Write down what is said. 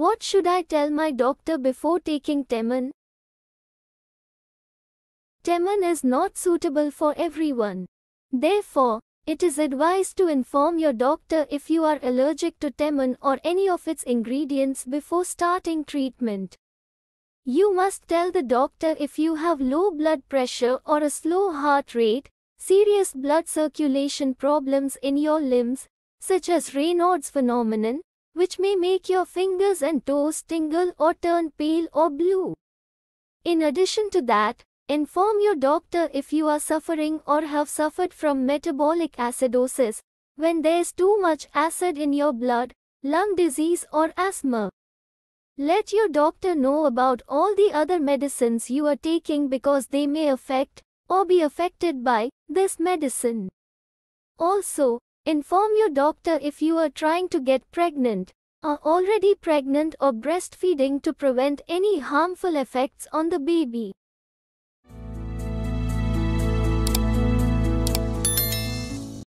What should I tell my doctor before taking Temin? Temin is not suitable for everyone. Therefore, it is advised to inform your doctor if you are allergic to Temin or any of its ingredients before starting treatment. You must tell the doctor if you have low blood pressure or a slow heart rate, serious blood circulation problems in your limbs, such as Raynaud's phenomenon, which may make your fingers and toes tingle or turn pale or blue. In addition to that, inform your doctor if you are suffering or have suffered from metabolic acidosis, when there is too much acid in your blood, lung disease or asthma. Let your doctor know about all the other medicines you are taking because they may affect, or be affected by, this medicine. Also, Inform your doctor if you are trying to get pregnant, are already pregnant or breastfeeding to prevent any harmful effects on the baby.